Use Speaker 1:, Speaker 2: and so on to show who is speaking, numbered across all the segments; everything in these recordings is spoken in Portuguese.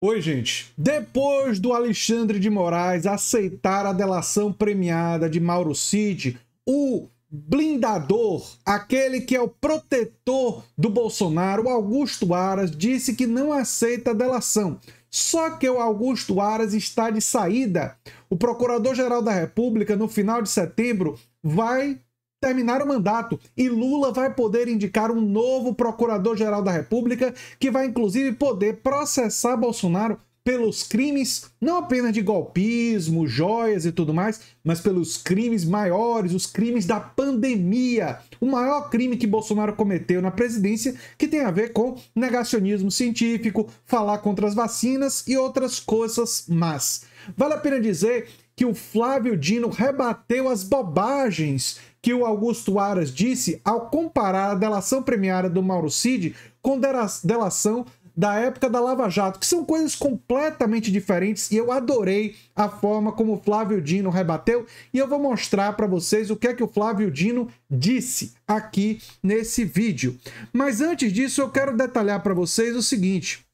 Speaker 1: Oi, gente. Depois do Alexandre de Moraes aceitar a delação premiada de Mauro Cid, o blindador, aquele que é o protetor do Bolsonaro, Augusto Aras, disse que não aceita a delação. Só que o Augusto Aras está de saída. O Procurador-Geral da República, no final de setembro, vai terminar o mandato e Lula vai poder indicar um novo procurador-geral da República, que vai inclusive poder processar Bolsonaro pelos crimes não apenas de golpismo, joias e tudo mais, mas pelos crimes maiores, os crimes da pandemia. O maior crime que Bolsonaro cometeu na presidência, que tem a ver com negacionismo científico, falar contra as vacinas e outras coisas más. Vale a pena dizer que o Flávio Dino rebateu as bobagens que o Augusto Aras disse ao comparar a delação premiada do Mauro Cid com delação da época da Lava Jato, que são coisas completamente diferentes e eu adorei a forma como o Flávio Dino rebateu e eu vou mostrar para vocês o que é que o Flávio Dino disse aqui nesse vídeo. Mas antes disso, eu quero detalhar para vocês o seguinte,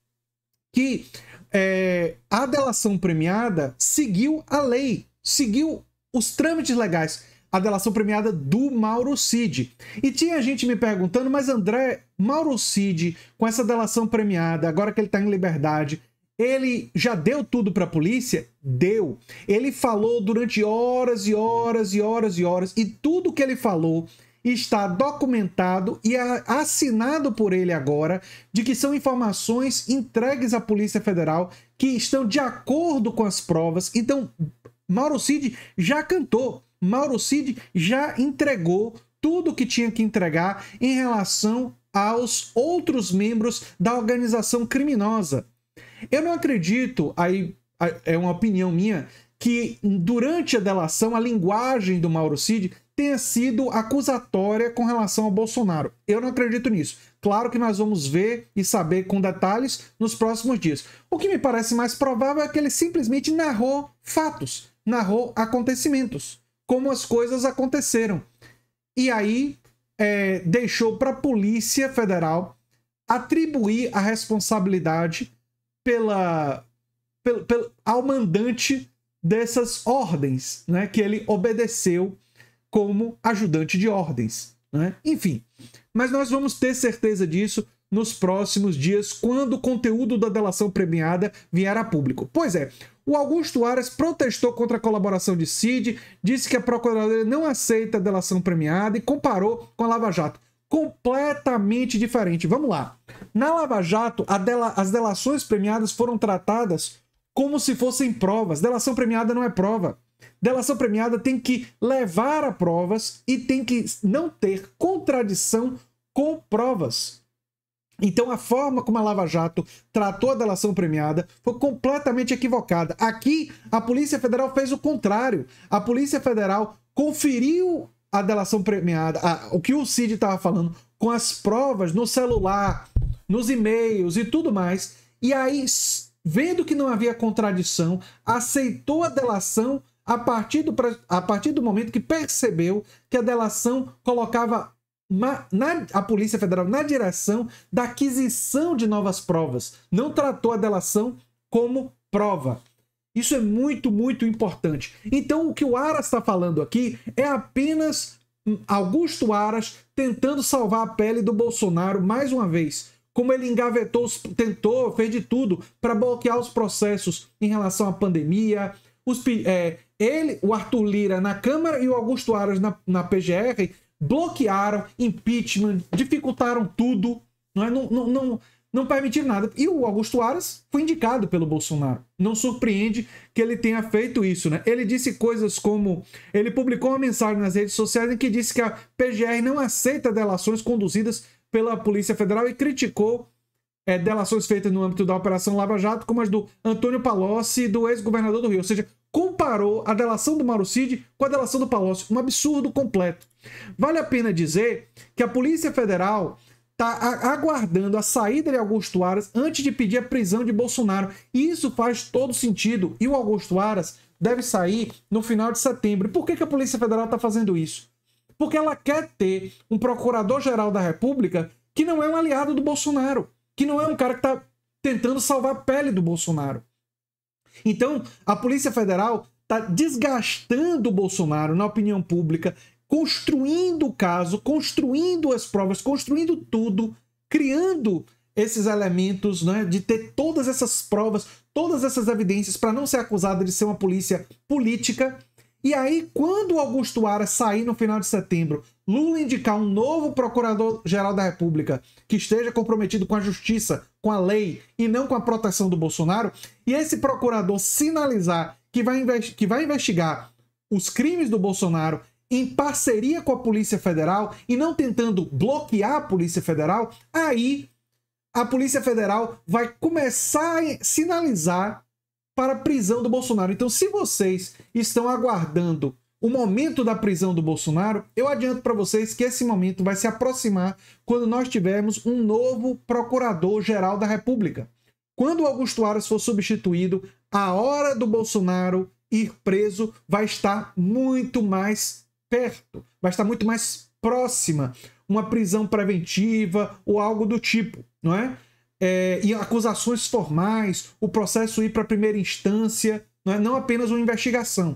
Speaker 1: que é, a delação premiada seguiu a lei, seguiu os trâmites legais. A delação premiada do Mauro Cid. E tinha gente me perguntando, mas André, Mauro Cid, com essa delação premiada, agora que ele está em liberdade, ele já deu tudo para a polícia? Deu. Ele falou durante horas e horas e horas e horas, e tudo que ele falou está documentado e assinado por ele agora de que são informações entregues à Polícia Federal que estão de acordo com as provas. Então, Mauro Cid já cantou, Mauro Cid já entregou tudo o que tinha que entregar em relação aos outros membros da organização criminosa. Eu não acredito, aí é uma opinião minha, que durante a delação a linguagem do Mauro Cid tenha sido acusatória com relação ao Bolsonaro. Eu não acredito nisso. Claro que nós vamos ver e saber com detalhes nos próximos dias. O que me parece mais provável é que ele simplesmente narrou fatos, narrou acontecimentos, como as coisas aconteceram. E aí é, deixou para a Polícia Federal atribuir a responsabilidade pela, pelo, ao mandante dessas ordens né, que ele obedeceu como ajudante de ordens. Né? Enfim, mas nós vamos ter certeza disso nos próximos dias, quando o conteúdo da delação premiada vier a público. Pois é, o Augusto Aras protestou contra a colaboração de Cid, disse que a procuradoria não aceita a delação premiada e comparou com a Lava Jato. Completamente diferente. Vamos lá. Na Lava Jato, dela... as delações premiadas foram tratadas como se fossem provas. Delação premiada não é prova. Delação premiada tem que levar a provas e tem que não ter contradição com provas. Então, a forma como a Lava Jato tratou a delação premiada foi completamente equivocada. Aqui, a Polícia Federal fez o contrário. A Polícia Federal conferiu a delação premiada, a, o que o Cid estava falando, com as provas no celular, nos e-mails e tudo mais. E aí, vendo que não havia contradição, aceitou a delação a partir, do, a partir do momento que percebeu que a delação colocava na, a Polícia Federal na direção da aquisição de novas provas. Não tratou a delação como prova. Isso é muito, muito importante. Então, o que o Aras está falando aqui é apenas hum, Augusto Aras tentando salvar a pele do Bolsonaro mais uma vez. Como ele engavetou, tentou, fez de tudo para bloquear os processos em relação à pandemia, os, é, ele, o Arthur Lira na Câmara e o Augusto Aras na, na PGR bloquearam impeachment, dificultaram tudo, não, é? não, não, não, não permitiram nada. E o Augusto Aras foi indicado pelo Bolsonaro. Não surpreende que ele tenha feito isso. Né? Ele disse coisas como: ele publicou uma mensagem nas redes sociais em que disse que a PGR não aceita delações conduzidas pela Polícia Federal e criticou é, delações feitas no âmbito da Operação Lava Jato, como as do Antônio Palocci e do ex-governador do Rio. Ou seja, comparou a delação do Marucid com a delação do Palocci. Um absurdo completo. Vale a pena dizer que a Polícia Federal está aguardando a saída de Augusto Aras antes de pedir a prisão de Bolsonaro. E isso faz todo sentido. E o Augusto Aras deve sair no final de setembro. Por que, que a Polícia Federal está fazendo isso? Porque ela quer ter um Procurador-Geral da República que não é um aliado do Bolsonaro, que não é um cara que está tentando salvar a pele do Bolsonaro. Então, a Polícia Federal está desgastando o Bolsonaro na opinião pública, construindo o caso, construindo as provas, construindo tudo, criando esses elementos, né, de ter todas essas provas, todas essas evidências para não ser acusado de ser uma polícia política. E aí, quando o Augusto Aras sair no final de setembro Lula indicar um novo procurador-geral da República que esteja comprometido com a justiça, com a lei e não com a proteção do Bolsonaro, e esse procurador sinalizar que vai, que vai investigar os crimes do Bolsonaro em parceria com a Polícia Federal e não tentando bloquear a Polícia Federal, aí a Polícia Federal vai começar a sinalizar para a prisão do Bolsonaro. Então, se vocês estão aguardando o momento da prisão do Bolsonaro, eu adianto para vocês que esse momento vai se aproximar quando nós tivermos um novo procurador-geral da República. Quando Augusto Aras for substituído, a hora do Bolsonaro ir preso vai estar muito mais perto, vai estar muito mais próxima, uma prisão preventiva ou algo do tipo, não é? é e acusações formais, o processo ir para primeira instância, não, é? não apenas uma investigação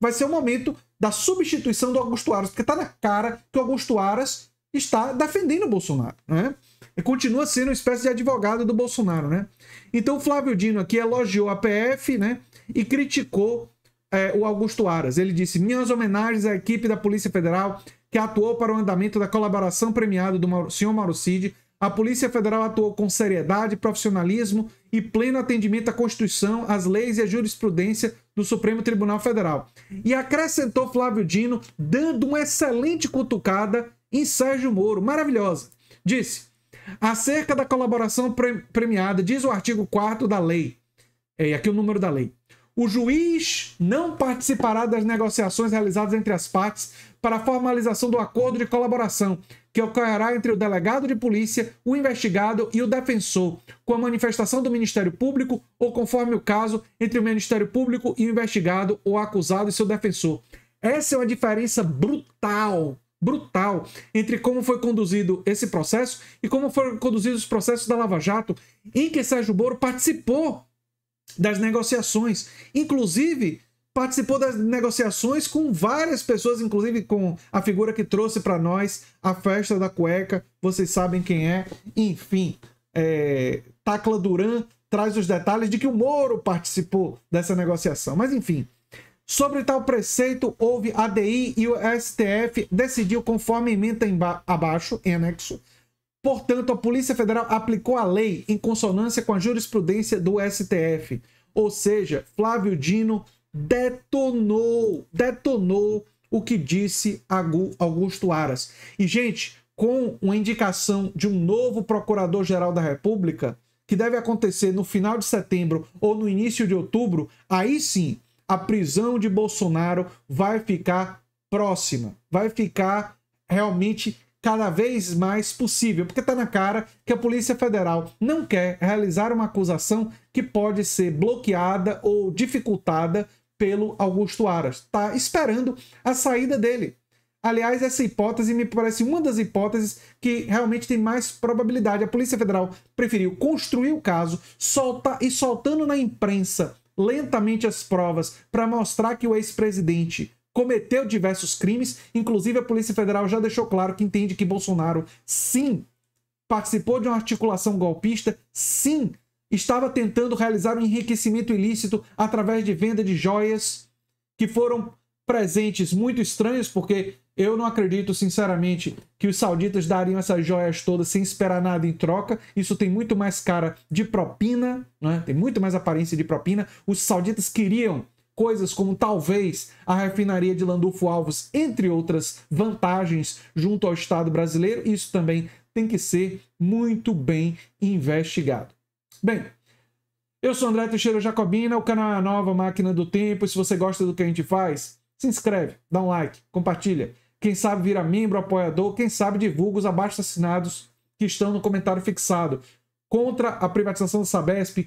Speaker 1: vai ser o momento da substituição do Augusto Aras, porque está na cara que o Augusto Aras está defendendo o Bolsonaro, né? E continua sendo uma espécie de advogado do Bolsonaro, né? Então, o Flávio Dino aqui elogiou a PF, né? E criticou é, o Augusto Aras. Ele disse: Minhas homenagens à equipe da Polícia Federal que atuou para o andamento da colaboração premiada do Mauro, senhor Mauro Cid a Polícia Federal atuou com seriedade, profissionalismo e pleno atendimento à Constituição, às leis e à jurisprudência do Supremo Tribunal Federal. E acrescentou Flávio Dino, dando uma excelente cutucada em Sérgio Moro, maravilhosa. Disse: acerca da colaboração premiada, diz o artigo 4 da lei, é, e é, aqui o número da lei. O juiz não participará das negociações realizadas entre as partes para a formalização do acordo de colaboração, que ocorrerá entre o delegado de polícia, o investigado e o defensor, com a manifestação do Ministério Público ou, conforme o caso, entre o Ministério Público e o investigado ou acusado e seu defensor. Essa é uma diferença brutal, brutal, entre como foi conduzido esse processo e como foram conduzidos os processos da Lava Jato, em que Sérgio Moro participou das negociações. Inclusive, participou das negociações com várias pessoas, inclusive com a figura que trouxe para nós a festa da cueca. Vocês sabem quem é. Enfim, é, Tacla Duran traz os detalhes de que o Moro participou dessa negociação. Mas enfim, sobre tal preceito, houve ADI e o STF decidiu conforme emenda aba abaixo, em anexo, Portanto, a Polícia Federal aplicou a lei em consonância com a jurisprudência do STF. Ou seja, Flávio Dino detonou, detonou o que disse Augusto Aras. E, gente, com uma indicação de um novo Procurador-Geral da República, que deve acontecer no final de setembro ou no início de outubro, aí sim a prisão de Bolsonaro vai ficar próxima, vai ficar realmente cada vez mais possível, porque está na cara que a Polícia Federal não quer realizar uma acusação que pode ser bloqueada ou dificultada pelo Augusto Aras. Está esperando a saída dele. Aliás, essa hipótese me parece uma das hipóteses que realmente tem mais probabilidade. A Polícia Federal preferiu construir o caso, solta e soltando na imprensa lentamente as provas para mostrar que o ex-presidente cometeu diversos crimes, inclusive a Polícia Federal já deixou claro que entende que Bolsonaro, sim, participou de uma articulação golpista, sim, estava tentando realizar um enriquecimento ilícito através de venda de joias, que foram presentes muito estranhos, porque eu não acredito, sinceramente, que os sauditas dariam essas joias todas sem esperar nada em troca. Isso tem muito mais cara de propina, né? tem muito mais aparência de propina. Os sauditas queriam coisas como talvez a refinaria de Landulfo Alves, entre outras vantagens junto ao Estado brasileiro, isso também tem que ser muito bem investigado. Bem, eu sou André Teixeira Jacobina, o canal é a nova máquina do tempo. E se você gosta do que a gente faz, se inscreve, dá um like, compartilha. Quem sabe vira membro, apoiador, quem sabe divulga os abaixo assinados que estão no comentário fixado contra a privatização da Sabesp,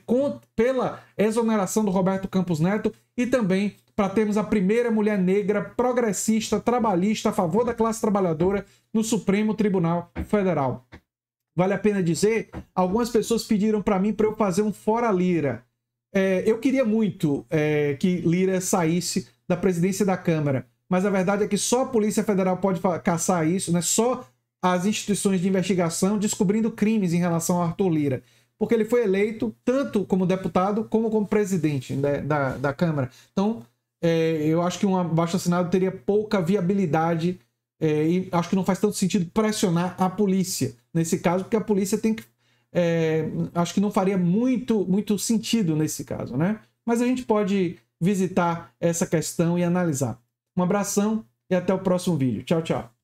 Speaker 1: pela exoneração do Roberto Campos Neto e também para termos a primeira mulher negra progressista, trabalhista, a favor da classe trabalhadora no Supremo Tribunal Federal. Vale a pena dizer, algumas pessoas pediram para mim para eu fazer um fora Lira. É, eu queria muito é, que Lira saísse da presidência da Câmara, mas a verdade é que só a Polícia Federal pode caçar isso, né? Só as instituições de investigação descobrindo crimes em relação a Arthur Lira. Porque ele foi eleito tanto como deputado como como presidente da, né, da, da Câmara. Então, é, eu acho que um abaixo assinado teria pouca viabilidade é, e acho que não faz tanto sentido pressionar a polícia nesse caso, porque a polícia tem que. É, acho que não faria muito, muito sentido nesse caso, né? Mas a gente pode visitar essa questão e analisar. Um abração e até o próximo vídeo. Tchau, tchau.